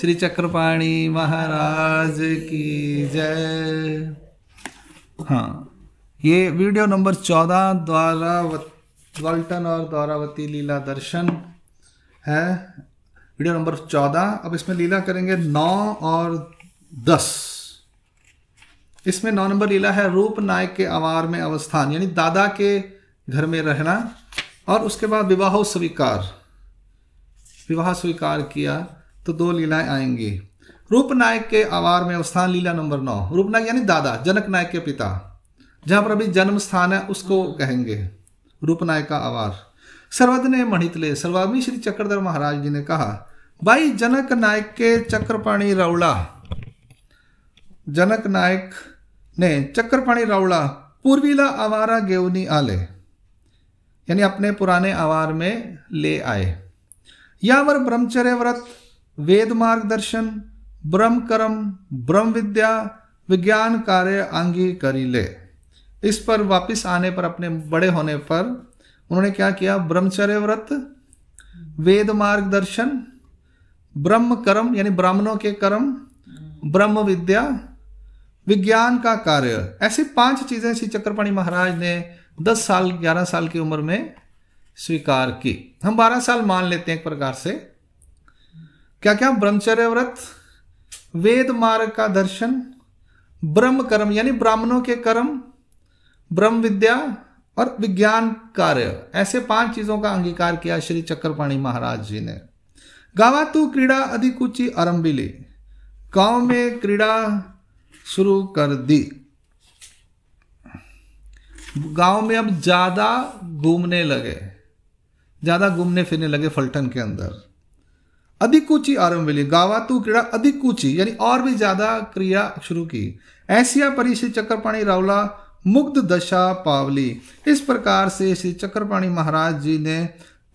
श्री चक्रपाणी महाराज की जय हाँ ये वीडियो नंबर चौदह द्वारा वल्टन और द्वारावती लीला दर्शन है वीडियो नंबर चौदह अब इसमें लीला करेंगे नौ और दस इसमें नौ नंबर लीला है रूप नायक के आवार में अवस्थान यानी दादा के घर में रहना और उसके बाद विवाह स्वीकार विवाह स्वीकार किया तो दो लीलाएं आएंगी रूप नायक के आवार में स्थान लीला नंबर नौ रूप नायक यानी दादा जनक नायक के पिता जहां पर अभी जन्म स्थान है उसको कहेंगे रूप नायक का आवार सर्वज्ञ मणितले सर्वामी श्री चक्रधर महाराज जी ने कहा भाई जनक नायक के चक्रपाणी रावड़ा जनक नायक ने चक्रपाणी रावला पूर्वीला आवारा गेवनी आले यानी अपने पुराने आवार में ले आए या वर ब्रह्मचर्य व्रत वेद मार्गदर्शन ब्रह्म कर्म ब्रह्म विद्या विज्ञान कार्य आंगी करी ले इस पर वापस आने पर अपने बड़े होने पर उन्होंने क्या किया ब्रह्मचर्य व्रत वेद मार्गदर्शन ब्रह्म कर्म यानी ब्राह्मणों के कर्म ब्रह्म विद्या विज्ञान का कार्य ऐसी पांच चीजें श्री चक्रपाणी महाराज ने दस साल ग्यारह साल की उम्र में स्वीकार की हम बारह साल मान लेते हैं एक प्रकार से क्या क्या ब्रह्मचर्य व्रत वेद मार्ग का दर्शन ब्रह्म कर्म यानी ब्राह्मणों के कर्म ब्रह्म विद्या और विज्ञान कार्य ऐसे पांच चीजों का अंगीकार किया श्री चक्रपाणी महाराज जी ने तू क्रीड़ा अधिकुचि ली गांव में क्रीड़ा शुरू कर दी गांव में अब ज़्यादा घूमने लगे ज़्यादा घूमने फिरने लगे फलटन के अंदर अधिक ऊंची आरंभिली गावातु क्रीड़ा अधिक ऊंची यानी और भी ज़्यादा क्रिया शुरू की ऐसिया परी श्री चक्रपाणी रावला मुग्ध दशा पावली इस प्रकार से श्री चक्रपाणी महाराज जी ने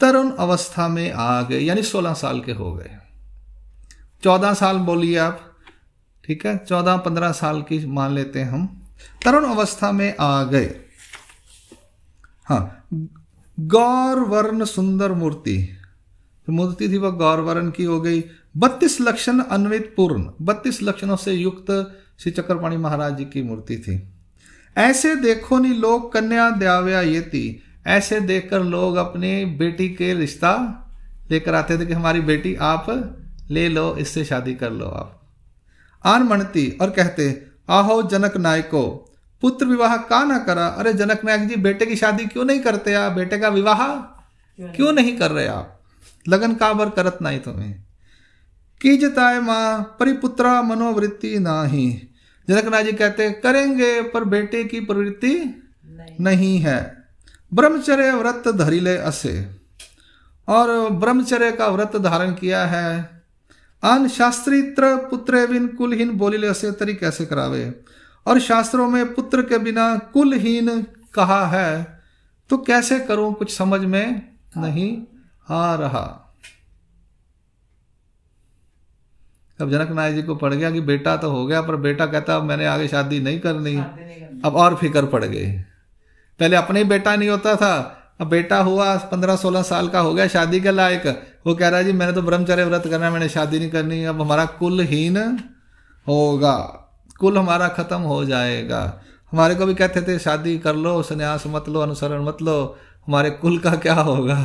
तरुण अवस्था में आ गए यानी सोलह साल के हो गए चौदह साल बोलिए आप ठीक है चौदह पंद्रह साल की मान लेते हैं हम तरुण अवस्था में आ गए हाँ गौर वर्ण सुंदर मूर्ति तो मूर्ति थी वह गौरवर्ण की हो गई बत्तीस लक्षण अन्वित पूर्ण बत्तीस लक्षणों से युक्त श्री चक्रपाणी महाराज जी की मूर्ति थी ऐसे देखो नी लोग कन्या दयाव्या ये थी ऐसे देखकर लोग अपनी बेटी के रिश्ता लेकर आते थे कि हमारी बेटी आप ले लो इससे शादी कर लो आप आन मणती और कहते आहो जनक नायको पुत्र विवाह का ना करा अरे जनक नायक जी बेटे की शादी क्यों नहीं करते आप बेटे का विवाह क्यों नहीं कर रहे आप लगन का बर करत नहीं तुम्हें जताए माँ परिपुत्रा मनोवृत्ति ना ही जनक नायक जी कहते करेंगे पर बेटे की प्रवृत्ति नहीं, नहीं है ब्रह्मचर्य व्रत धरिले असे और ब्रह्मचर्य का व्रत धारण किया है अन शास्त्रित्र पुत्र कुलहीन बोलिले असे तरी कैसे करावे और शास्त्रों में पुत्र के बिना कुलहीन कहा है तो कैसे करूं कुछ समझ में नहीं आ रहा अब जनक नायक जी को पड़ गया कि बेटा तो हो गया पर बेटा कहता अब मैंने आगे शादी नहीं करनी अब और फिक्र पड़ गई पहले अपने ही बेटा नहीं होता था अब बेटा हुआ पंद्रह सोलह साल का हो गया शादी के लायक वो कह रहा है जी मैंने तो ब्रह्मचर्य व्रत करना मैंने शादी नहीं करनी अब हमारा कुलहीन होगा कुल हमारा ख़त्म हो जाएगा हमारे को भी कहते थे शादी कर लो संन्यास मत लो अनुसरण मत लो हमारे कुल का क्या होगा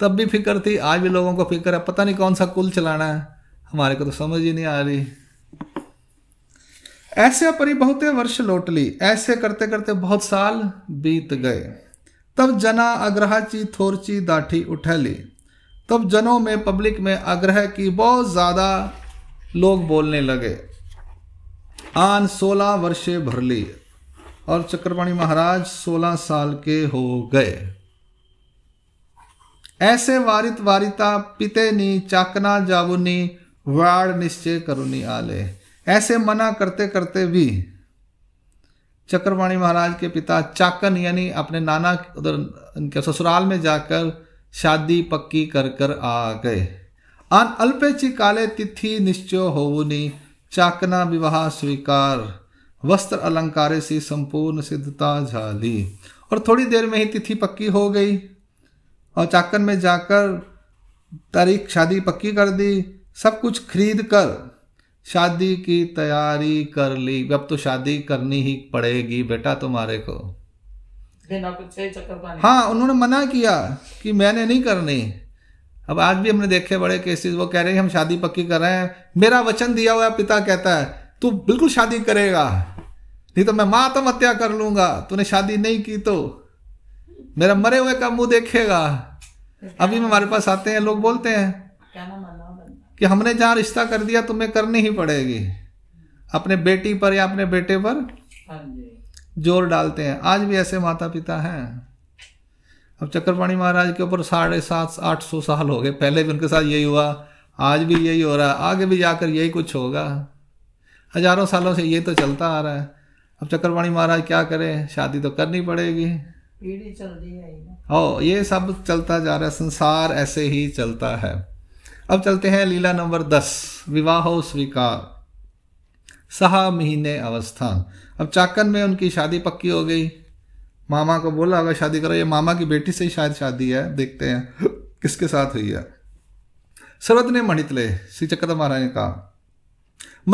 तब भी फिक्र थी आज भी लोगों को फिक्र है पता नहीं कौन सा कुल चलाना है हमारे को तो समझ ही नहीं आ रही ऐसे परी बहुते वर्ष लौट ली ऐसे करते करते बहुत साल बीत गए तब जना अग्रहाची थोरची दाठी उठा ली तब जनों में पब्लिक में आग्रह की बहुत ज़्यादा लोग बोलने लगे आन सोलह वर्षे भर ली और चक्रपाणी महाराज सोलह साल के हो गए ऐसे वारित वारिता नी चाकना जावुनी वाड़ निश्चय करुनी आले ऐसे मना करते करते भी चक्रवाणी महाराज के पिता चाकन यानी अपने नाना उधर उनके ससुराल में जाकर शादी पक्की कर कर आ गए अन अल्पेची काले तिथि निश्चय होवुनी चाकना विवाह स्वीकार वस्त्र अलंकार से संपूर्ण सिद्धता झाली और थोड़ी देर में ही तिथि पक्की हो गई और चाकन में जाकर तारीख शादी पक्की कर दी सब कुछ खरीद कर शादी की तैयारी कर ली अब तो शादी करनी ही पड़ेगी बेटा तुम्हारे को हाँ उन्होंने मना किया कि मैंने नहीं करनी अब आज भी हमने देखे बड़े केसेस वो कह रहे हैं हम शादी पक्की कर रहे हैं मेरा वचन दिया हुआ पिता कहता है तू बिल्कुल शादी करेगा नहीं तो मैं माँ तो कर लूंगा तूने शादी नहीं की तो मेरा मरे हुए का मुंह देखेगा अभी हमारे पास आते हैं लोग बोलते हैं कि हमने जहाँ रिश्ता कर दिया तुम्हें करनी ही पड़ेगी अपने बेटी पर या अपने बेटे पर हाँ जोर डालते हैं आज भी ऐसे माता पिता हैं अब चक्रपाणी महाराज के ऊपर साढ़े सात आठ सौ साल हो गए पहले भी उनके साथ यही हुआ आज भी यही हो रहा है आगे भी जाकर यही कुछ होगा हजारों सालों से ये तो चलता आ रहा है अब चक्रपाणी महाराज क्या करें शादी तो करनी पड़ेगी पीढ़ी चल रही है ओ ये सब चलता जा रहा है संसार ऐसे ही चलता है अब चलते हैं लीला नंबर दस विवाह स्वीकार सहा महीने अवस्था अब चाकन में उनकी शादी पक्की हो गई मामा को बोला अगर शादी करो ये मामा की बेटी से ही शायद शादी है देखते हैं किसके साथ हुई है शरद ने मणित ले श्री चक्रत महाराज ने कहा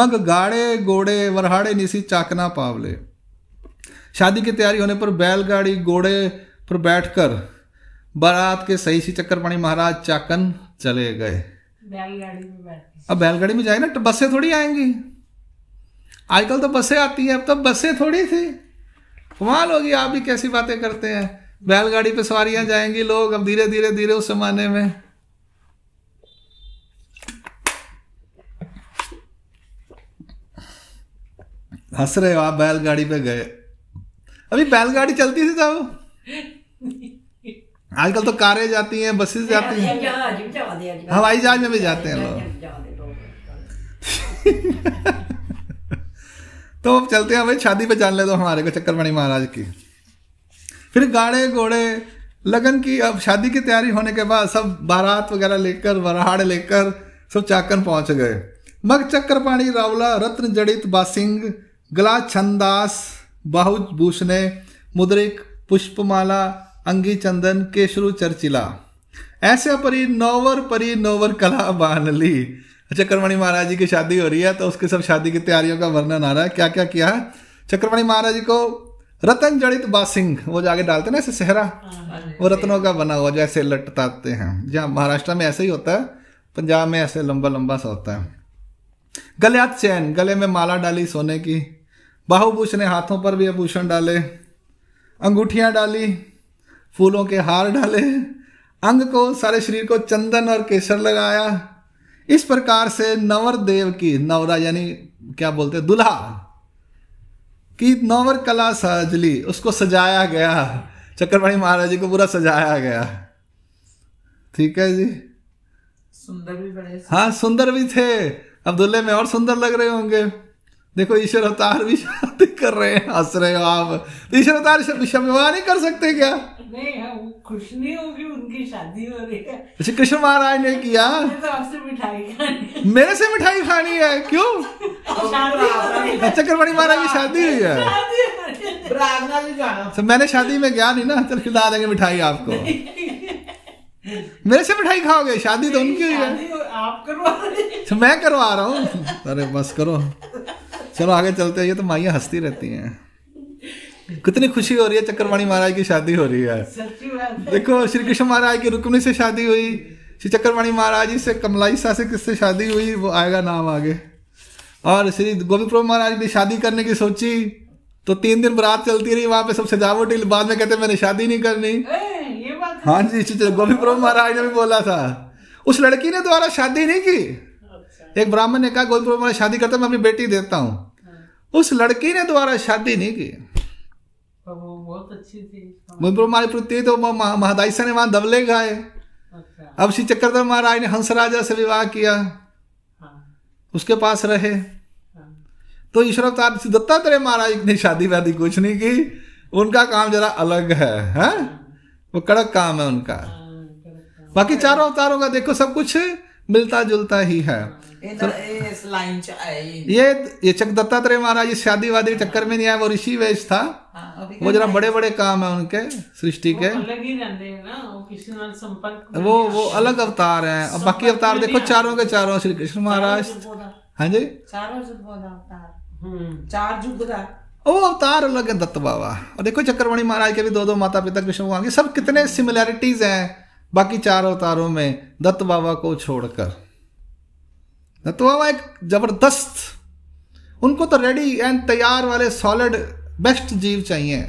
मग गाड़े घोड़े वरहाड़े निसी चाकना पावले शादी की तैयारी होने पर बैलगाड़ी घोड़े पर बैठकर बारात के सही सी चक्करपाणी महाराज चाकन चले गए बैलगाड़ी अब बैलगाड़ी में जाए ना तो बसें थोड़ी आएंगी आजकल तो बसें आती हैं अब तो बसें थोड़ी थी कमाल होगी आप भी कैसी बातें करते हैं बैलगाड़ी पे सवारियां जाएंगी लोग अब धीरे धीरे धीरे उस जमाने में हंस रहे हो आप बैलगाड़ी पे गए अभी बैलगाड़ी चलती थी तब आजकल तो कारें जाती हैं बसेस जाती हैं हवाई जहाज में भी जाते हैं लोग तो अब चलते हैं भाई शादी पे जान ले दो हमारे को चक्करपाणी महाराज की फिर गाड़े घोड़े लगन की अब शादी की तैयारी होने के बाद सब बारात वगैरह लेकर वराहाड़ लेकर सब चाकन पहुंच गए मग चक्करपाणी रावला रत्न जड़ित बासिंग गला छंदास बाहुभूषणे मुद्रिक पुष्पमाला अंगी चंदन केशरु चर्चिला ऐसे परी नौवर परी नौवर कला ली चक्रमणि महाराज जी की शादी हो रही है तो उसके सब शादी की तैयारियों का वर्णन आ रहा है क्या क्या किया है चक्रमणि महाराज जी को रतन जड़ित बासिंग वो जाके डालते ना ऐसे सेहरा वो रत्नों का बना हुआ जैसे लटताते हैं जहाँ महाराष्ट्र में ऐसे ही होता है पंजाब में ऐसे लंबा लंबा सा होता है गले चैन गले में माला डाली सोने की बाहुभूष ने हाथों पर भी आभूषण डाले अंगूठियाँ डाली फूलों के हार डाले अंग को सारे शरीर को चंदन और केसर लगाया इस प्रकार से नवर देव की नवरा यानी क्या बोलते हैं दुल्हा की नवर कला सजली उसको सजाया गया चक्रवाणी महाराज जी को पूरा सजाया गया ठीक है जी सुंदर भी बड़े हाँ सुंदर भी थे अब दुल्हे में और सुंदर लग रहे होंगे देखो ईश्वर अवतार भी शादी कर रहे हैं हंस रहे हो आप ईश्वर अवतार विवाह नहीं कर सकते क्या नहीं हम खुश नहीं होगी उनकी शादी हो रही है अच्छा कृष्ण महाराज ने किया तो आपसे मिठाई खानी मेरे से मिठाई खानी है क्यों अच्छा, चक्रवर्ती महाराज की शादी हुई है तो मैंने शादी में गया नहीं ना चल खिला देंगे मिठाई आपको मेरे से मिठाई खाओगे शादी तो उनकी हुई है आप करवा रहे अच्छा, मैं करवा रहा हूँ अरे बस करो चलो आगे चलते हैं ये तो माइया हंसती रहती हैं कितनी खुशी हो रही है चक्रवाणी महाराज की शादी हो रही है देखो श्री कृष्ण महाराज की रुक्मणी से शादी हुई श्री चक्रवाणी महाराज जी से कमलाई सा से किससे शादी हुई वो आएगा नाम आगे और श्री गोविंद प्रभु महाराज ने शादी करने की सोची तो तीन दिन बरात चलती रही वहां पे सब सजावट बाद में कहते मैंने शादी नहीं करनी ए, हाँ जी गोविंद प्रभु महाराज ने भी बोला था उस लड़की ने दोबारा शादी नहीं की एक ब्राह्मण ने कहा गोविंद प्रभु शादी करता मैं अपनी बेटी देता हूँ हाँ। उस लड़की ने दोबारा शादी नहीं की बहुत अच्छी थी हाँ। महाराज तो महादाई ने वहां दबले गाए अच्छा। अब श्री चक्रधर महाराज ने हंस राजा से विवाह किया हाँ। उसके पास रहे तो ईश्वर अवतार तो दत्तात्रेय महाराज ने शादी वादी कुछ नहीं की उनका काम जरा अलग है, है? वो कड़क काम है उनका बाकी चारों अवतारों का देखो सब कुछ मिलता जुलता ही है ये ये चक दत्तात्रेय महाराज शादी वादी के चक्कर में नहीं आया वो ऋषि वेश था हाँ, वो जरा बड़े बड़े काम है उनके सृष्टि के अलग ही ना वो वो अलग अवतार है और बाकी अवतार देखो चारों के चारों श्री कृष्ण महाराज हाँ जी चारों अवतार हम्म। चार वो अवतार अलग है दत्त बाबा और देखो चक्रवाणी महाराज के भी दो दो माता पिता कृष्ण भगवान के सब कितने सिमिलैरिटीज हैं बाकी चार अवतारों में दत्त बाबा को छोड़कर दत्त बाबा एक जबरदस्त उनको तो रेडी एंड तैयार वाले सॉलिड बेस्ट जीव चाहिए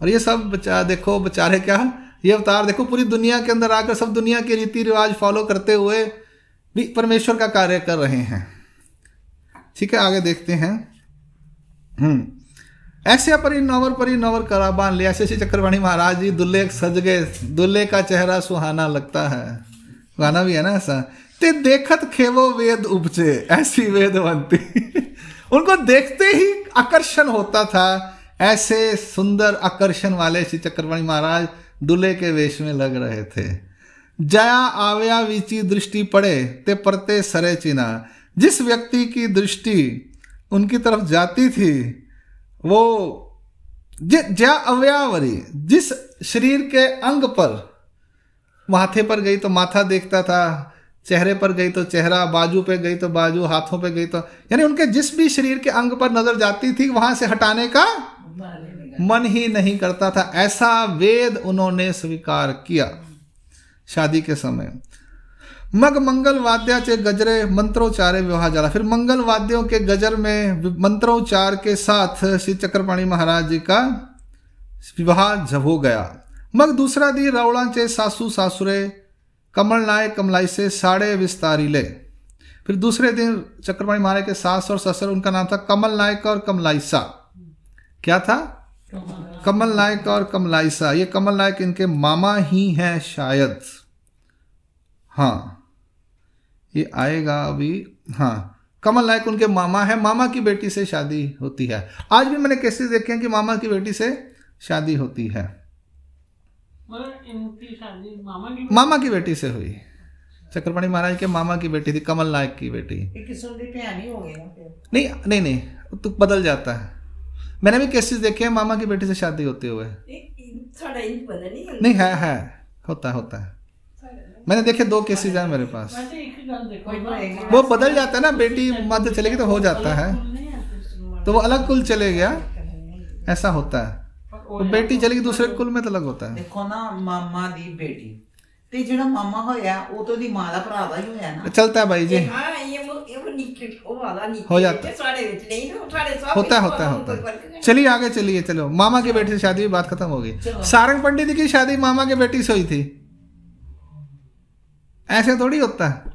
और ये सब बचा देखो बेचारे क्या ये अवतार देखो पूरी दुनिया के अंदर आकर सब दुनिया के रीति रिवाज फॉलो करते हुए भी परमेश्वर का कार्य कर रहे हैं ठीक है आगे देखते हैं हम्म ऐसे परी नवर नवर करा कराबान लिया ऐसे श्री चक्रवाणी महाराज जी दुल्हे सज गए दुल्हे का चेहरा सुहाना लगता है गाना भी है ना ऐसा ते देखत खेवो वेद उपजे ऐसी वेदवंती उनको देखते ही आकर्षण होता था ऐसे सुंदर आकर्षण वाले श्री चक्रवाणी महाराज दुल्हे के वेश में लग रहे थे जया आवया विची दृष्टि पड़े ते परते सरे चिना जिस व्यक्ति की दृष्टि उनकी तरफ जाती थी वो ज्या अव्यावरी जिस शरीर के अंग पर माथे पर गई तो माथा देखता था चेहरे पर गई तो चेहरा बाजू पे गई तो बाजू हाथों पे गई तो यानी उनके जिस भी शरीर के अंग पर नजर जाती थी वहां से हटाने का मन ही नहीं करता था ऐसा वेद उन्होंने स्वीकार किया शादी के समय मग मंगल वाद्या चे गजरे मंत्रोच्चारे विवाह जाला फिर मंगल वाद्यों के गजर में मंत्रोच्चार के साथ श्री चक्रपाणी महाराज जी का विवाह हो गया मग दूसरा दी रवड़ा चे सासू सासुरे कमल नाय कमलाई से साड़े विस्तारी ले फिर दूसरे दिन चक्रपाणी महाराज के सास और ससुर उनका नाम था कमल नायक और कमलाइसा क्या था कमल नायक और कमलाइसा ये कमल नायक इनके मामा ही हैं शायद हाँ ये आएगा अभी हाँ कमल नायक उनके मामा है मामा की बेटी से शादी होती है आज भी मैंने केसेस देखे हैं कि मामा की बेटी से शादी होती है मतलब शादी मामा की बेटी, मामा की बेटी से हुई चक्रपाणी महाराज के मामा की बेटी थी कमल नायक की बेटी नहीं नहीं नहीं तो बदल जाता है मैंने भी केसेस देखे हैं मामा की बेटी से शादी होते हुए नहीं है है होता होता है मैंने देखे दो केसेज हैं मेरे पास वो बदल जाता है ना बेटी मध्य चलेगी तो हो जाता है तो वो अलग कुल चले गया ऐसा होता है ਉਹ ਬੇਟੀ ਚਲੀ ਗਈ ਦੂਸਰੇ ਕੁਲ ਮੇ ਤਲਕ ਹੁੰਦਾ ਹੈ ਦੇਖੋ ਨਾ ਮਾਮਾ नहीं ना ਸਾਡੇ सब होता है होता है होता है चलिए आगे चलिए चलो मामा के बेटी से शादी भी बात खत्म हो गई सारंग पंडित की शादी मामा के बेटी से हुई थी ऐसे थोड़ी होता है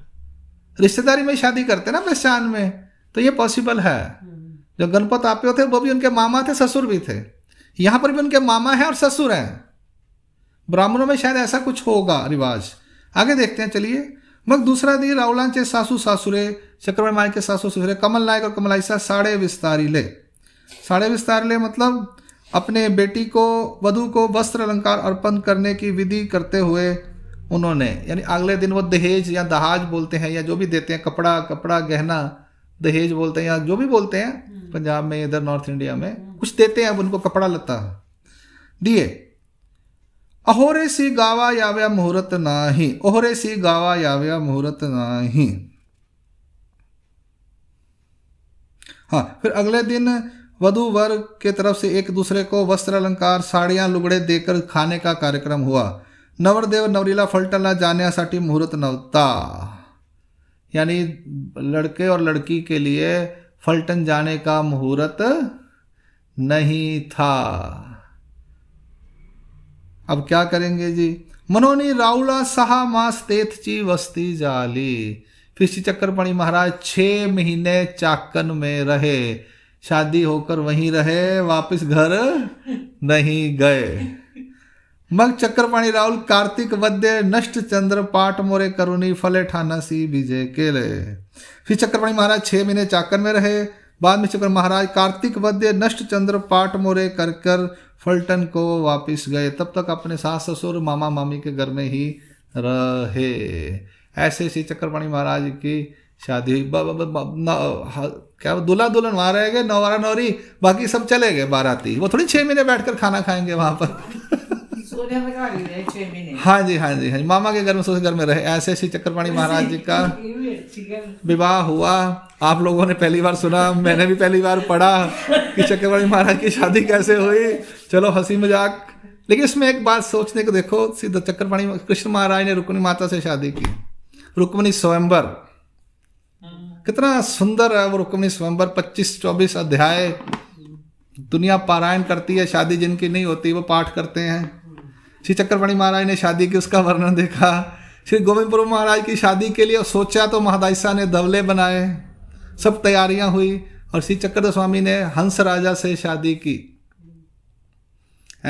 रिश्तेदारी में शादी करते ना पहचान में तो ये पॉसिबल है जो गणपत आपे थे वो भी उनके मामा थे ससुर भी थे यहाँ पर भी उनके मामा हैं और ससुर हैं ब्राह्मणों में शायद ऐसा कुछ होगा रिवाज आगे देखते हैं चलिए मग दूसरा दी राहुलांचे सासू सासुरे चक्रवर माई के सासू ससुरे कमल नायक और कमलाइसा साढ़े ले साढ़े विस्तार ले मतलब अपने बेटी को वधु को वस्त्र अलंकार अर्पण करने की विधि करते हुए उन्होंने यानी अगले दिन वो दहेज या दहाज बोलते हैं या जो भी देते हैं कपड़ा कपड़ा गहना दहेज बोलते हैं या जो भी बोलते हैं हम्म। पंजाब में इधर नॉर्थ इंडिया में कुछ देते हैं अब उनको कपड़ा लता दिए अहोरे सी गावा याव्या मुहूर्त ना ही ओहरे सी गावा याव्या मुहूर्त ना ही हाँ फिर अगले दिन वधु वर्ग के तरफ से एक दूसरे को वस्त्र अलंकार साड़ियां लुगड़े देकर खाने का कार्यक्रम हुआ नवरदेव नवरीला जाने जाण्यासाठी मुहूर्त नवता यानी लड़के और लड़की के लिए फलटन जाने का मुहूर्त नहीं था अब क्या करेंगे जी मनोनी राउला सहा मास तेथची वस्ती जाली फिर श्री चक्रपाणी महाराज छ महीने चाकन में रहे शादी होकर वहीं रहे वापस घर नहीं गए मग चक्रपाणी राहुल कार्तिक वद्य नष्ट चंद्र पाठ मोरे करुणी फले ठाना सी विजय केले फिर चक्रपाणी महाराज छह महीने चाकर में रहे बाद में चक्र महाराज कार्तिक वद्य नष्ट चंद्र पाठ मोरे कर कर फलटन को वापिस गए तब तक अपने सास ससुर मामा मामी के घर में ही रहे ऐसे श्री चक्रपाणी महाराज की शादी हुई क्या दूल्हा दुल्हन वहाँ रह गए नौवारा नौरी बाकी सब चले गए बाराती वो थोड़ी छः महीने बैठकर खाना खाएंगे वहाँ पर हाँ जी हाँ जी हाँ जी मामा के घर में सोच घर में रहे ऐसे श्री चक्रपाणी महाराज जी का विवाह हुआ आप लोगों ने पहली बार सुना मैंने भी पहली बार पढ़ा कि चक्रपाणी महाराज की शादी कैसे हुई चलो हंसी मजाक लेकिन इसमें एक बात सोचने को देखो सीधा चक्रपाणी कृष्ण महाराज ने रुक्मणी माता से शादी की रुक्मणी स्वयंवर कितना सुंदर है वो रुक्मणी स्वयंवर 25-24 अध्याय दुनिया पारायण करती है शादी जिनकी नहीं होती वो पाठ करते हैं श्री चक्रपाणी महाराज ने शादी की उसका वर्णन देखा श्री गोविंदपुर महाराज की शादी के लिए सोचा तो महादाइसा ने धवले बनाए सब तैयारियां हुई और श्री चक्र स्वामी ने हंस राजा से शादी की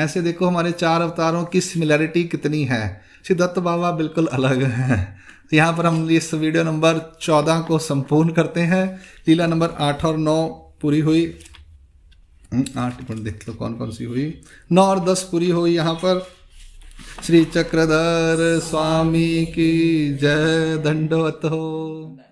ऐसे देखो हमारे चार अवतारों की सिमिलैरिटी कितनी है श्री दत्त बाबा बिल्कुल अलग हैं तो यहाँ पर हम इस वीडियो नंबर चौदह को संपूर्ण करते हैं लीला नंबर आठ और नौ पूरी हुई हम्म, आठ पर देख लो कौन कौन सी हुई नौ और दस पूरी हुई यहाँ पर श्री चक्रधर स्वामी की जय दंडवत हो